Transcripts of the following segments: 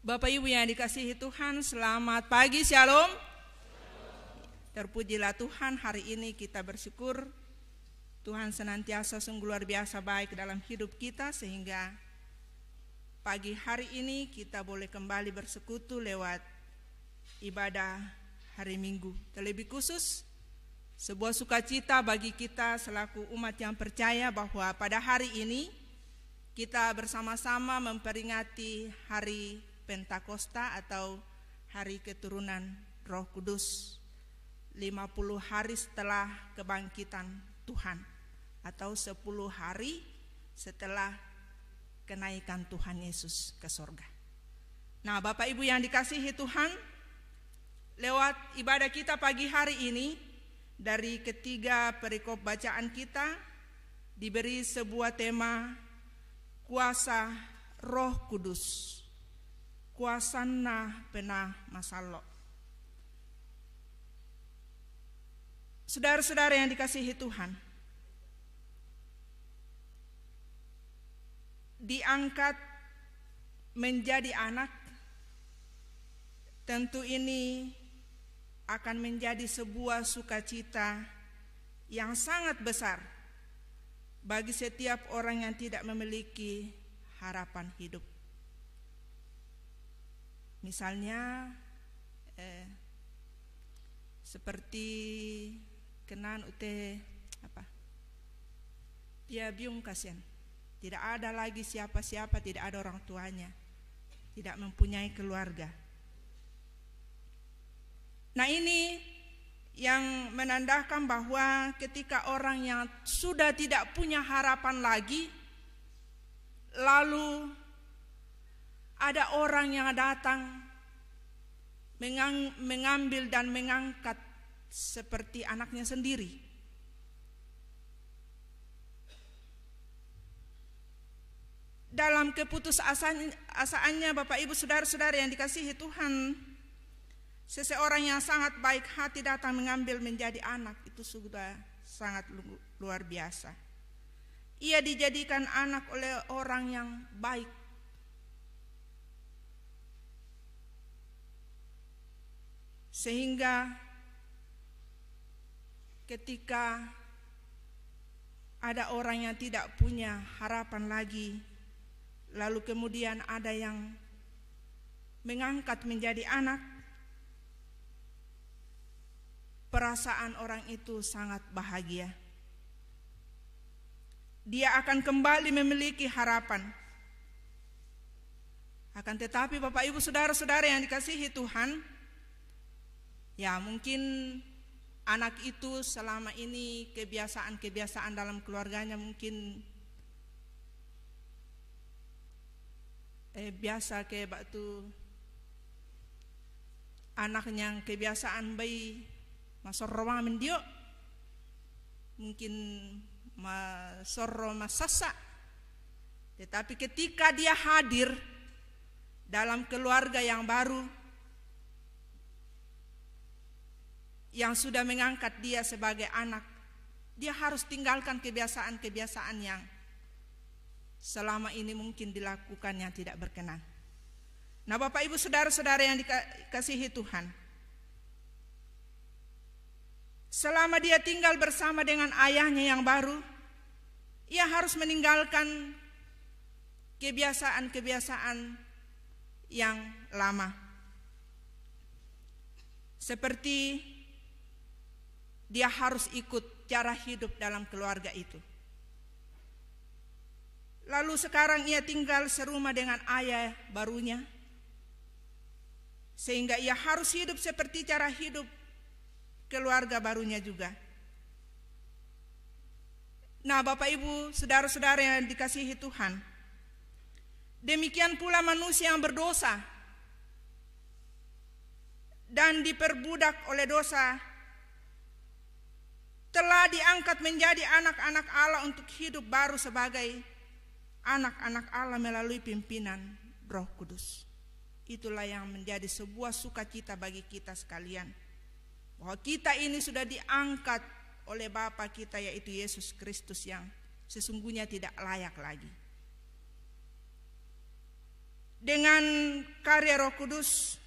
Bapak Ibu yang dikasihi Tuhan, selamat pagi, Shalom. Terpujilah Tuhan, hari ini kita bersyukur Tuhan senantiasa sungguh luar biasa baik dalam hidup kita sehingga pagi hari ini kita boleh kembali bersekutu lewat ibadah hari Minggu. Terlebih khusus sebuah sukacita bagi kita selaku umat yang percaya bahwa pada hari ini kita bersama-sama memperingati hari Pentakosta atau hari keturunan Roh Kudus 50 hari setelah kebangkitan Tuhan atau 10 hari setelah kenaikan Tuhan Yesus ke sorga. Nah Bapak Ibu yang dikasihi Tuhan, lewat ibadah kita pagi hari ini, dari ketiga perikop bacaan kita, diberi sebuah tema kuasa roh kudus kuasana benah masalok. Saudara-saudara yang dikasihi Tuhan, diangkat menjadi anak, tentu ini akan menjadi sebuah sukacita yang sangat besar bagi setiap orang yang tidak memiliki harapan hidup. Misalnya eh, seperti kenan ut apa? dia biung kasihan. Tidak ada lagi siapa-siapa, tidak ada orang tuanya. Tidak mempunyai keluarga. Nah, ini yang menandakan bahwa ketika orang yang sudah tidak punya harapan lagi lalu ada orang yang datang mengambil dan mengangkat seperti anaknya sendiri. Dalam keputusasaannya Bapak Ibu Saudara-saudara yang dikasihi Tuhan, seseorang yang sangat baik hati datang mengambil menjadi anak itu sudah sangat luar biasa. Ia dijadikan anak oleh orang yang baik Sehingga ketika ada orang yang tidak punya harapan lagi, lalu kemudian ada yang mengangkat menjadi anak, perasaan orang itu sangat bahagia. Dia akan kembali memiliki harapan. Akan tetapi Bapak Ibu Saudara-saudara yang dikasihi Tuhan, Ya mungkin anak itu selama ini kebiasaan-kebiasaan dalam keluarganya mungkin eh, biasa kayak batu anaknya yang kebiasaan bayi masuk rumah mendio mungkin masuk rumah sasa tetapi ketika dia hadir dalam keluarga yang baru yang sudah mengangkat dia sebagai anak, dia harus tinggalkan kebiasaan-kebiasaan yang selama ini mungkin dilakukan yang tidak berkenan. Nah, Bapak Ibu saudara-saudara yang dikasihi Tuhan, selama dia tinggal bersama dengan ayahnya yang baru, ia harus meninggalkan kebiasaan-kebiasaan yang lama. Seperti dia harus ikut cara hidup dalam keluarga itu. Lalu sekarang ia tinggal serumah dengan ayah barunya. Sehingga ia harus hidup seperti cara hidup keluarga barunya juga. Nah Bapak Ibu, saudara-saudara yang dikasihi Tuhan. Demikian pula manusia yang berdosa dan diperbudak oleh dosa telah diangkat menjadi anak-anak Allah untuk hidup baru sebagai anak-anak Allah melalui pimpinan Roh Kudus. Itulah yang menjadi sebuah sukacita bagi kita sekalian. Bahwa kita ini sudah diangkat oleh Bapa kita yaitu Yesus Kristus yang sesungguhnya tidak layak lagi. Dengan karya Roh Kudus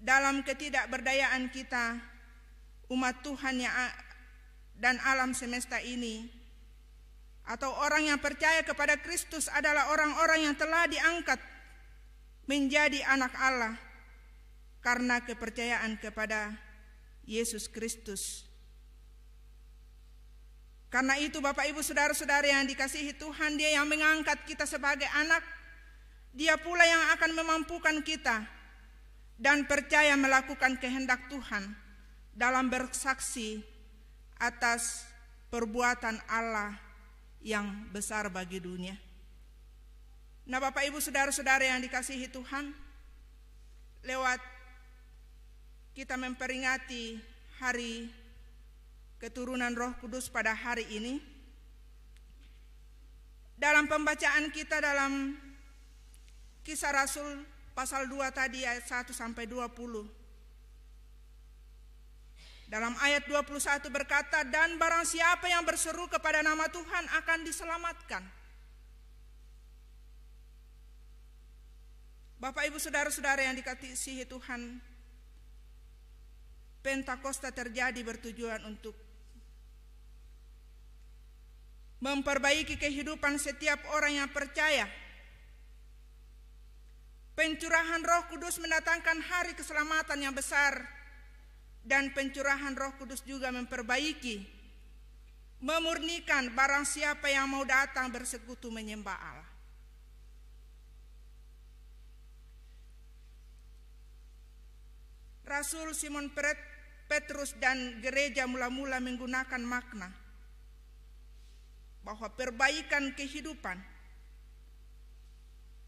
dalam ketidakberdayaan kita, umat Tuhan yang dan alam semesta ini, atau orang yang percaya kepada Kristus adalah orang-orang yang telah diangkat menjadi anak Allah karena kepercayaan kepada Yesus Kristus. Karena itu Bapak Ibu Saudara-saudara yang dikasihi Tuhan, Dia yang mengangkat kita sebagai anak, Dia pula yang akan memampukan kita dan percaya melakukan kehendak Tuhan dalam bersaksi atas perbuatan Allah yang besar bagi dunia. Nah, Bapak Ibu, saudara-saudara yang dikasihi Tuhan, lewat kita memperingati hari keturunan Roh Kudus pada hari ini. Dalam pembacaan kita dalam Kisah Rasul pasal 2 tadi ayat 1 sampai 20. Dalam ayat 21 berkata, dan barang siapa yang berseru kepada nama Tuhan akan diselamatkan. Bapak ibu saudara-saudara yang dikasihi Tuhan, Pentakosta terjadi bertujuan untuk memperbaiki kehidupan setiap orang yang percaya Pencurahan Roh Kudus mendatangkan hari keselamatan yang besar dan pencurahan Roh Kudus juga memperbaiki memurnikan barang siapa yang mau datang bersekutu menyembah Allah. Rasul Simon Petrus dan gereja mula-mula menggunakan makna bahwa perbaikan kehidupan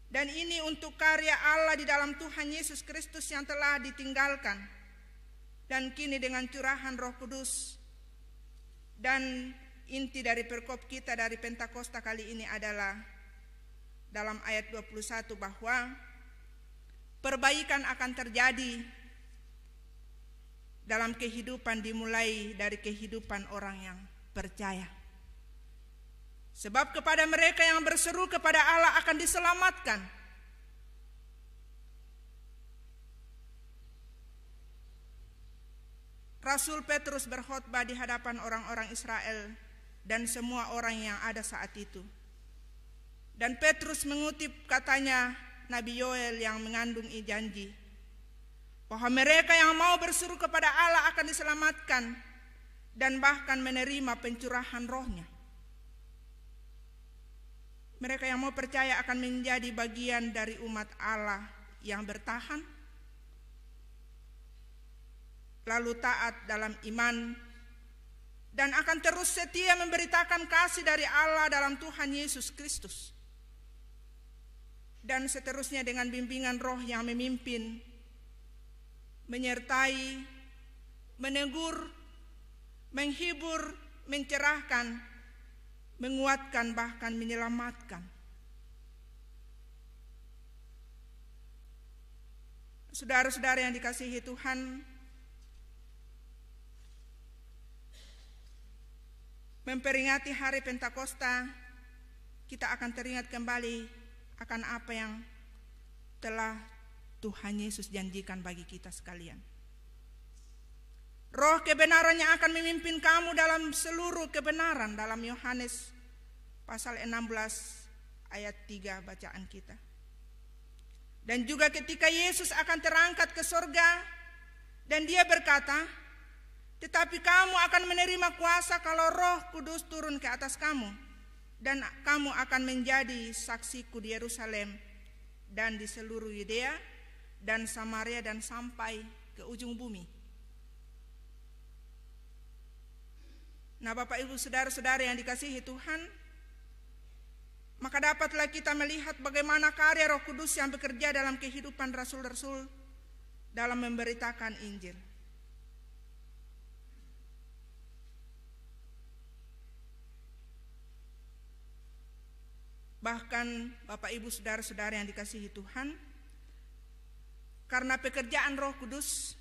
dan ini untuk karya Allah di dalam Tuhan Yesus Kristus yang telah ditinggalkan. Dan kini dengan curahan roh kudus. Dan inti dari perkop kita dari Pentakosta kali ini adalah dalam ayat 21 bahwa perbaikan akan terjadi dalam kehidupan dimulai dari kehidupan orang yang percaya. Sebab kepada mereka yang berseru kepada Allah akan diselamatkan. Rasul Petrus berkhotbah di hadapan orang-orang Israel dan semua orang yang ada saat itu. Dan Petrus mengutip katanya Nabi Yoel yang mengandung janji bahwa mereka yang mau berseru kepada Allah akan diselamatkan dan bahkan menerima pencurahan rohnya. Mereka yang mau percaya akan menjadi bagian dari umat Allah yang bertahan, lalu taat dalam iman, dan akan terus setia memberitakan kasih dari Allah dalam Tuhan Yesus Kristus. Dan seterusnya dengan bimbingan roh yang memimpin, menyertai, menegur, menghibur, mencerahkan, menguatkan bahkan menyelamatkan. Saudara-saudara yang dikasihi Tuhan, memperingati hari Pentakosta, kita akan teringat kembali akan apa yang telah Tuhan Yesus janjikan bagi kita sekalian. Roh kebenaran yang akan memimpin kamu dalam seluruh kebenaran dalam Yohanes pasal 16 ayat 3 bacaan kita. Dan juga ketika Yesus akan terangkat ke sorga dan dia berkata, tetapi kamu akan menerima kuasa kalau roh kudus turun ke atas kamu dan kamu akan menjadi saksiku di Yerusalem dan di seluruh Yudea dan Samaria dan sampai ke ujung bumi. Nah Bapak Ibu Saudara-saudara yang dikasihi Tuhan, maka dapatlah kita melihat bagaimana karya roh kudus yang bekerja dalam kehidupan rasul-rasul dalam memberitakan Injil. Bahkan Bapak Ibu Saudara-saudara yang dikasihi Tuhan, karena pekerjaan roh kudus,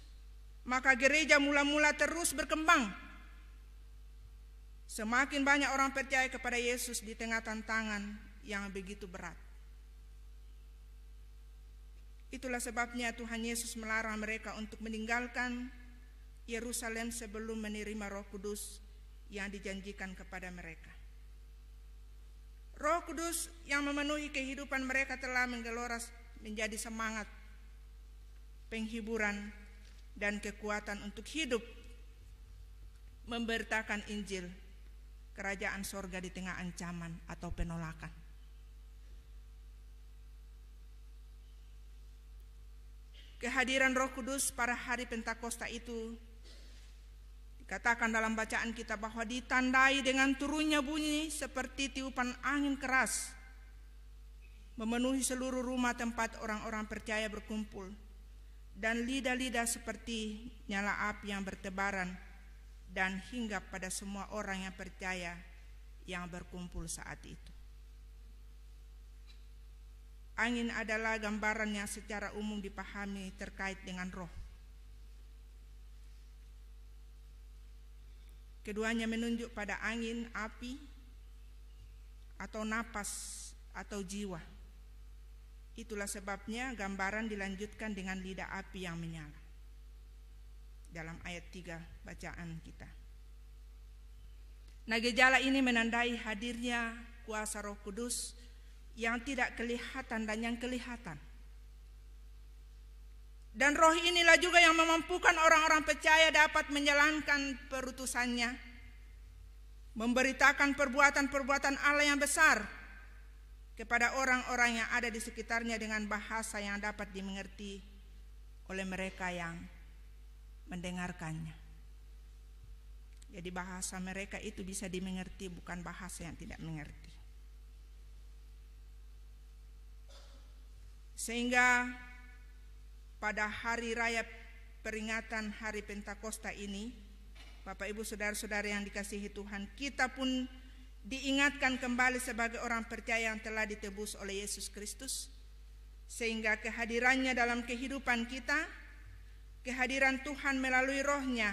maka gereja mula-mula terus berkembang Semakin banyak orang percaya kepada Yesus di tengah tantangan yang begitu berat. Itulah sebabnya Tuhan Yesus melarang mereka untuk meninggalkan Yerusalem sebelum menerima Roh Kudus yang dijanjikan kepada mereka. Roh Kudus yang memenuhi kehidupan mereka telah menggelora menjadi semangat, penghiburan, dan kekuatan untuk hidup memberitakan Injil kerajaan sorga di tengah ancaman atau penolakan. Kehadiran Roh Kudus pada hari Pentakosta itu dikatakan dalam bacaan kita bahwa ditandai dengan turunnya bunyi seperti tiupan angin keras memenuhi seluruh rumah tempat orang-orang percaya berkumpul dan lidah-lidah seperti nyala api yang bertebaran dan hingga pada semua orang yang percaya yang berkumpul saat itu. Angin adalah gambaran yang secara umum dipahami terkait dengan roh. Keduanya menunjuk pada angin, api, atau napas, atau jiwa. Itulah sebabnya gambaran dilanjutkan dengan lidah api yang menyala dalam ayat 3 bacaan kita. Nah gejala ini menandai hadirnya kuasa roh kudus yang tidak kelihatan dan yang kelihatan. Dan roh inilah juga yang memampukan orang-orang percaya dapat menjalankan perutusannya, memberitakan perbuatan-perbuatan Allah yang besar kepada orang-orang yang ada di sekitarnya dengan bahasa yang dapat dimengerti oleh mereka yang mendengarkannya. Jadi bahasa mereka itu bisa dimengerti bukan bahasa yang tidak mengerti. Sehingga pada hari raya peringatan hari Pentakosta ini, Bapak Ibu saudara saudara yang dikasihi Tuhan, kita pun diingatkan kembali sebagai orang percaya yang telah ditebus oleh Yesus Kristus sehingga kehadirannya dalam kehidupan kita kehadiran Tuhan melalui rohnya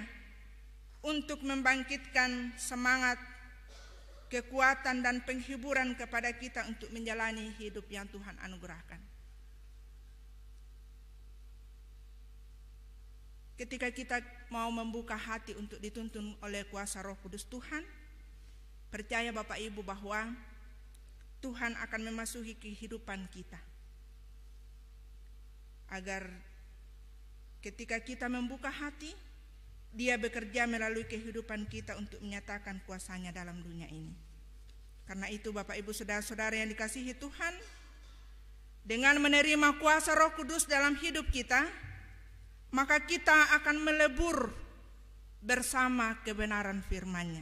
untuk membangkitkan semangat, kekuatan dan penghiburan kepada kita untuk menjalani hidup yang Tuhan anugerahkan. Ketika kita mau membuka hati untuk dituntun oleh kuasa roh kudus Tuhan, percaya Bapak Ibu bahwa Tuhan akan memasuki kehidupan kita. Agar Ketika kita membuka hati, dia bekerja melalui kehidupan kita untuk menyatakan kuasanya dalam dunia ini. Karena itu Bapak Ibu Saudara-saudara yang dikasihi Tuhan, dengan menerima kuasa Roh Kudus dalam hidup kita, maka kita akan melebur bersama kebenaran firman-Nya.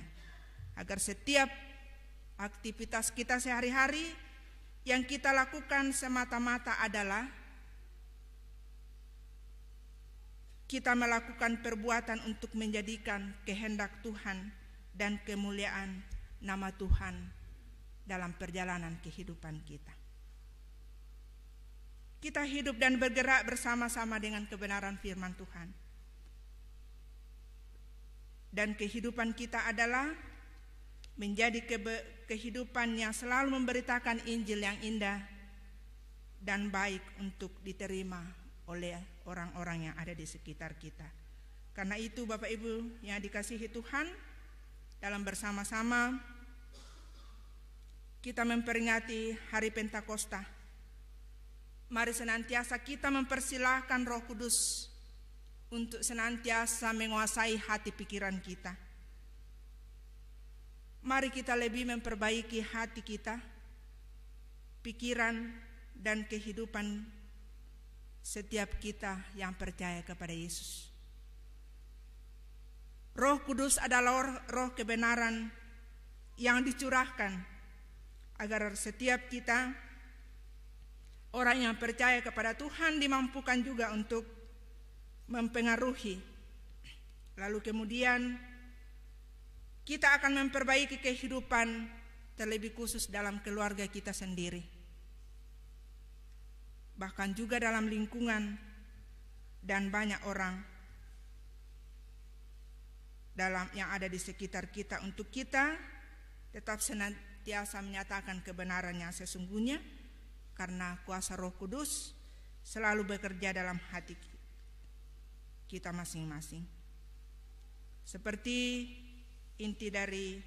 Agar setiap aktivitas kita sehari-hari yang kita lakukan semata-mata adalah kita melakukan perbuatan untuk menjadikan kehendak Tuhan dan kemuliaan nama Tuhan dalam perjalanan kehidupan kita. Kita hidup dan bergerak bersama-sama dengan kebenaran firman Tuhan. Dan kehidupan kita adalah menjadi kehidupan yang selalu memberitakan Injil yang indah dan baik untuk diterima oleh orang-orang yang ada di sekitar kita. Karena itu Bapak Ibu yang dikasihi Tuhan, dalam bersama-sama kita memperingati hari Pentakosta. Mari senantiasa kita mempersilahkan Roh Kudus untuk senantiasa menguasai hati pikiran kita. Mari kita lebih memperbaiki hati kita, pikiran, dan kehidupan setiap kita yang percaya kepada Yesus. Roh Kudus adalah roh kebenaran yang dicurahkan agar setiap kita orang yang percaya kepada Tuhan dimampukan juga untuk mempengaruhi. Lalu kemudian kita akan memperbaiki kehidupan terlebih khusus dalam keluarga kita sendiri bahkan juga dalam lingkungan dan banyak orang dalam yang ada di sekitar kita untuk kita tetap senantiasa menyatakan kebenaran yang sesungguhnya karena kuasa Roh Kudus selalu bekerja dalam hati kita masing-masing. Seperti inti dari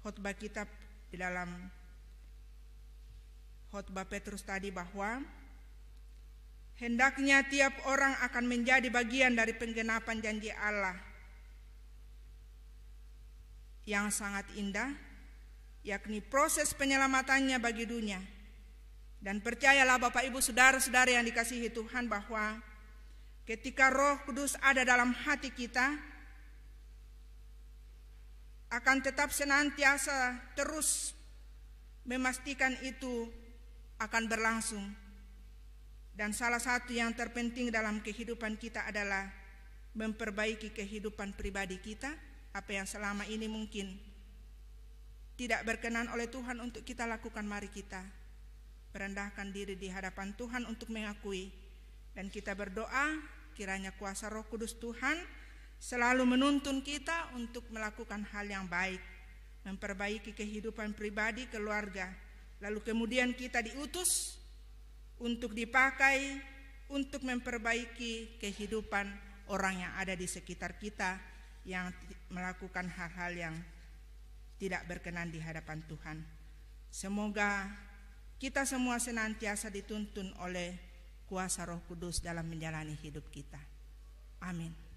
khotbah kita di dalam khotbah Petrus tadi bahwa Hendaknya tiap orang akan menjadi bagian dari penggenapan janji Allah yang sangat indah, yakni proses penyelamatannya bagi dunia. Dan percayalah Bapak Ibu saudara saudara yang dikasihi Tuhan bahwa ketika roh kudus ada dalam hati kita, akan tetap senantiasa terus memastikan itu akan berlangsung dan salah satu yang terpenting dalam kehidupan kita adalah memperbaiki kehidupan pribadi kita, apa yang selama ini mungkin tidak berkenan oleh Tuhan untuk kita lakukan, mari kita merendahkan diri di hadapan Tuhan untuk mengakui dan kita berdoa kiranya kuasa Roh Kudus Tuhan selalu menuntun kita untuk melakukan hal yang baik, memperbaiki kehidupan pribadi keluarga. Lalu kemudian kita diutus untuk dipakai untuk memperbaiki kehidupan orang yang ada di sekitar kita yang melakukan hal-hal yang tidak berkenan di hadapan Tuhan. Semoga kita semua senantiasa dituntun oleh kuasa Roh Kudus dalam menjalani hidup kita. Amin.